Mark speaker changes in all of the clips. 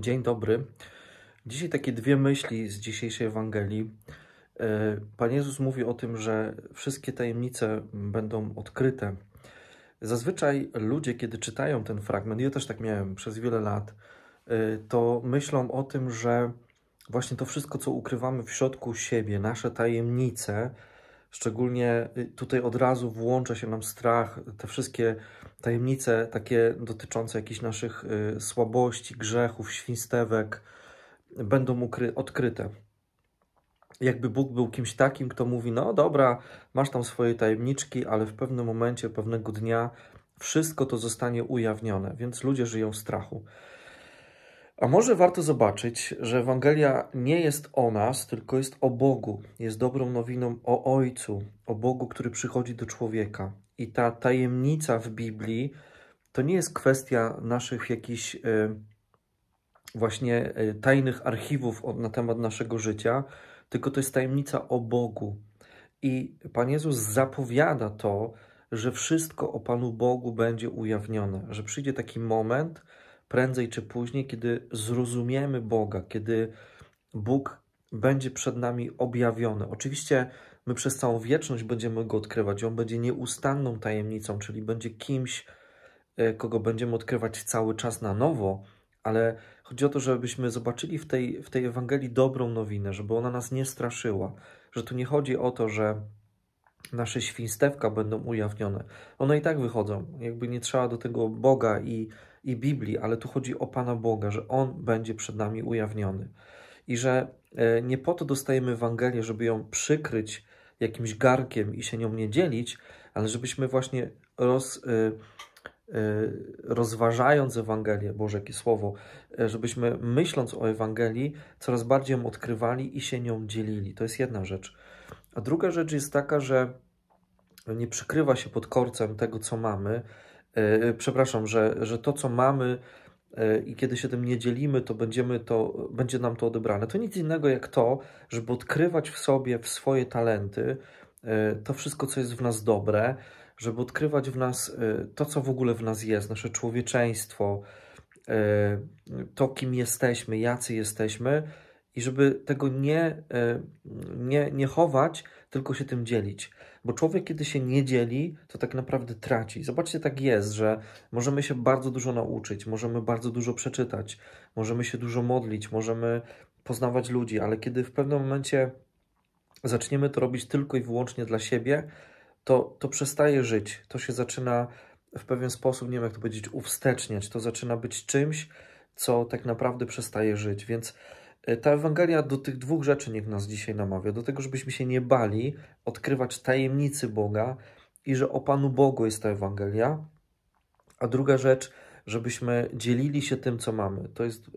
Speaker 1: Dzień dobry. Dzisiaj takie dwie myśli z dzisiejszej Ewangelii. E, Pan Jezus mówi o tym, że wszystkie tajemnice będą odkryte. Zazwyczaj ludzie, kiedy czytają ten fragment, ja też tak miałem przez wiele lat, e, to myślą o tym, że właśnie to wszystko, co ukrywamy w środku siebie, nasze tajemnice, Szczególnie y, tutaj od razu włącza się nam strach, te wszystkie tajemnice takie dotyczące jakichś naszych y, słabości, grzechów, świństewek będą odkryte. Jakby Bóg był kimś takim, kto mówi: No dobra, masz tam swoje tajemniczki, ale w pewnym momencie, pewnego dnia wszystko to zostanie ujawnione, więc ludzie żyją w strachu. A może warto zobaczyć, że Ewangelia nie jest o nas, tylko jest o Bogu, jest dobrą nowiną o Ojcu, o Bogu, który przychodzi do człowieka. I ta tajemnica w Biblii to nie jest kwestia naszych jakichś e, właśnie e, tajnych archiwów na temat naszego życia, tylko to jest tajemnica o Bogu. I Pan Jezus zapowiada to, że wszystko o Panu Bogu będzie ujawnione, że przyjdzie taki moment, prędzej czy później, kiedy zrozumiemy Boga, kiedy Bóg będzie przed nami objawiony. Oczywiście my przez całą wieczność będziemy go odkrywać, on będzie nieustanną tajemnicą, czyli będzie kimś, e, kogo będziemy odkrywać cały czas na nowo, ale chodzi o to, żebyśmy zobaczyli w tej, w tej Ewangelii dobrą nowinę, żeby ona nas nie straszyła, że tu nie chodzi o to, że nasze świństewka będą ujawnione. One i tak wychodzą. Jakby nie trzeba do tego Boga i, i Biblii, ale tu chodzi o Pana Boga, że On będzie przed nami ujawniony. I że e, nie po to dostajemy Ewangelię, żeby ją przykryć jakimś garkiem i się nią nie dzielić, ale żebyśmy właśnie roz, e, e, rozważając Ewangelię, Boże, jakie słowo, żebyśmy myśląc o Ewangelii coraz bardziej ją odkrywali i się nią dzielili. To jest jedna rzecz. A druga rzecz jest taka, że nie przykrywa się pod korcem tego, co mamy. E, e, przepraszam, że, że to, co mamy e, i kiedy się tym nie dzielimy, to, będziemy to będzie nam to odebrane. To nic innego jak to, żeby odkrywać w sobie, w swoje talenty, to wszystko, co jest w nas dobre, żeby odkrywać w nas to, co w ogóle w nas jest, nasze człowieczeństwo, to, kim jesteśmy, jacy jesteśmy, i żeby tego nie, e, nie, nie chować, tylko się tym dzielić. Bo człowiek, kiedy się nie dzieli, to tak naprawdę traci. Zobaczcie, tak jest, że możemy się bardzo dużo nauczyć, możemy bardzo dużo przeczytać, możemy się dużo modlić, możemy poznawać ludzi, ale kiedy w pewnym momencie zaczniemy to robić tylko i wyłącznie dla siebie, to, to przestaje żyć. To się zaczyna w pewien sposób, nie wiem jak to powiedzieć, uwsteczniać. To zaczyna być czymś, co tak naprawdę przestaje żyć. Więc E, ta Ewangelia do tych dwóch rzeczy niech nas dzisiaj namawia: do tego, żebyśmy się nie bali odkrywać tajemnicy Boga i że o Panu Bogu jest ta Ewangelia. A druga rzecz, żebyśmy dzielili się tym, co mamy. To jest y,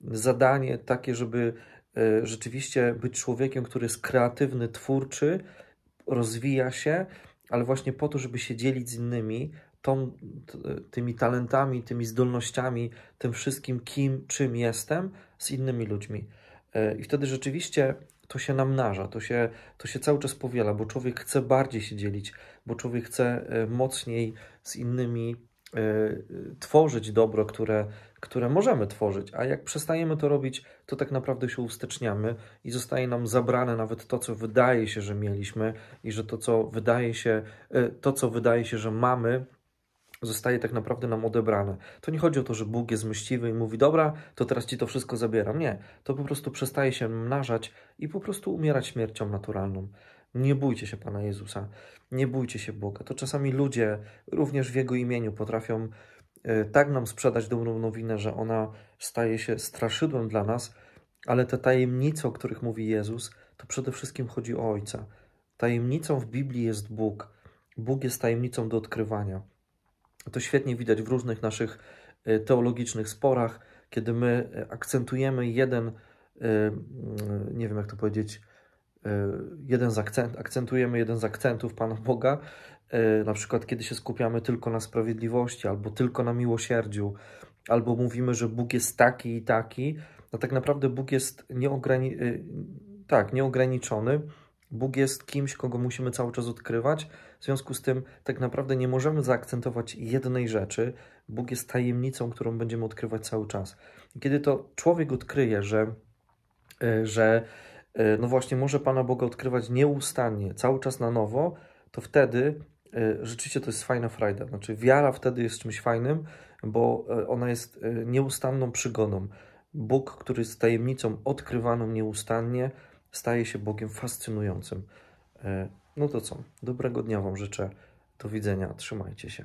Speaker 1: zadanie takie, żeby y, rzeczywiście być człowiekiem, który jest kreatywny, twórczy, rozwija się, ale właśnie po to, żeby się dzielić z innymi, tą, tymi talentami, tymi zdolnościami, tym wszystkim, kim, czym jestem, z innymi ludźmi. E, I wtedy rzeczywiście to się namnaża, to się, to się cały czas powiela, bo człowiek chce bardziej się dzielić, bo człowiek chce e, mocniej z innymi e, tworzyć dobro, które, które możemy tworzyć, a jak przestajemy to robić, to tak naprawdę się uwsteczniamy i zostaje nam zabrane nawet to, co wydaje się, że mieliśmy i że to, co wydaje się, to, co wydaje się, że mamy, zostaje tak naprawdę nam odebrane. To nie chodzi o to, że Bóg jest myśliwy i mówi, dobra, to teraz ci to wszystko zabieram. Nie, to po prostu przestaje się mnażać i po prostu umierać śmiercią naturalną. Nie bójcie się Pana Jezusa, nie bójcie się Boga. To czasami ludzie, również w Jego imieniu, potrafią e, tak nam sprzedać dobrą nowinę, że ona staje się straszydłem dla nas, ale te tajemnice, o których mówi Jezus, to przede wszystkim chodzi o Ojca. Tajemnicą w Biblii jest Bóg. Bóg jest tajemnicą do odkrywania. To świetnie widać w różnych naszych y, teologicznych sporach, kiedy my y, akcentujemy jeden, y, mm, nie wiem jak to powiedzieć, jeden z akcent, akcentujemy jeden z akcentów Pana Boga, na przykład kiedy się skupiamy tylko na sprawiedliwości, albo tylko na miłosierdziu, albo mówimy, że Bóg jest taki i taki, a tak naprawdę Bóg jest nieograni tak, nieograniczony, Bóg jest kimś, kogo musimy cały czas odkrywać w związku z tym tak naprawdę nie możemy zaakcentować jednej rzeczy. Bóg jest tajemnicą, którą będziemy odkrywać cały czas. kiedy to człowiek odkryje, że, e, że e, no właśnie może Pana Boga odkrywać nieustannie, cały czas na nowo, to wtedy e, rzeczywiście to jest fajna frajda. Znaczy wiara wtedy jest czymś fajnym, bo ona jest nieustanną przygodą. Bóg, który jest tajemnicą odkrywaną nieustannie, staje się Bogiem fascynującym. No to co? Dobrego dnia Wam życzę. Do widzenia. Trzymajcie się.